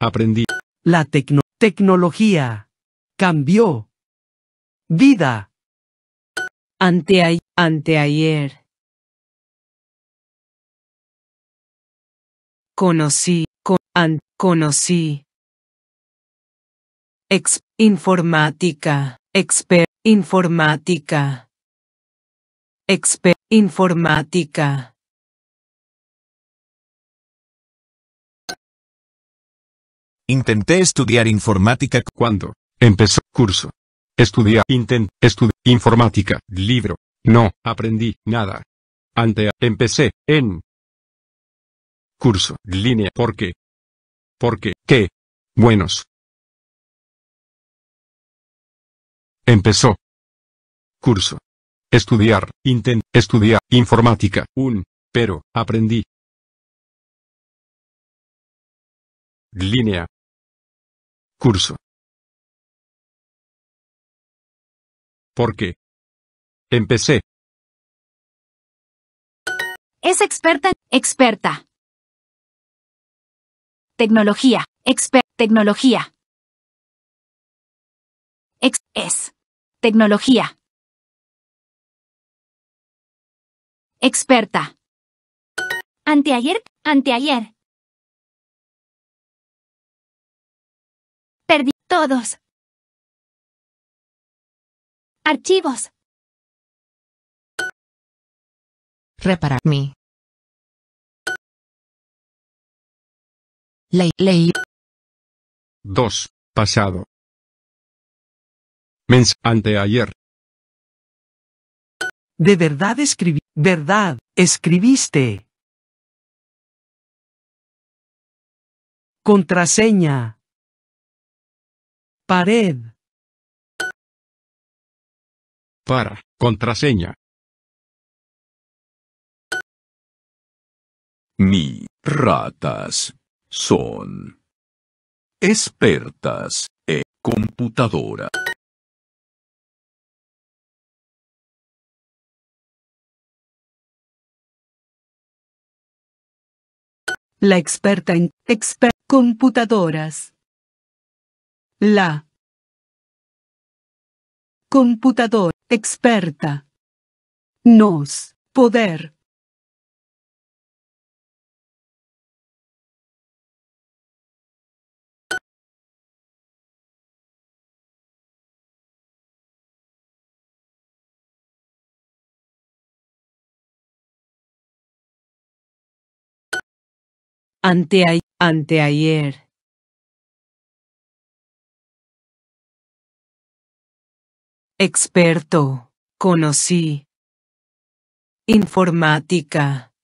aprendí. La tecno tecnología cambió. Vida. ante ayer Conocí, con conocí. Ex informática, Exper informática. Exper informática. Intenté estudiar informática cuando empezó curso. Estudiar, intent, estudiar, informática, libro. No, aprendí nada. Ante, empecé, en curso, línea, porque, porque, qué, buenos. Empezó. Curso. Estudiar, intent, estudiar, informática, un, pero, aprendí. Línea. Curso. Porque. Empecé. Es experta, experta. Tecnología, Experta tecnología. Ex, es. Tecnología. Experta. Anteayer, anteayer. Todos. Archivos. Reparar mi. Ley, ley. dos Pasado. Mens anteayer. De verdad escribí. Verdad, escribiste. Contraseña pared para contraseña mi ratas son expertas en computadora La experta en Expert. computadoras la. Computador. Experta. Nos. Poder. Ante ayer. Experto. Conocí. Informática.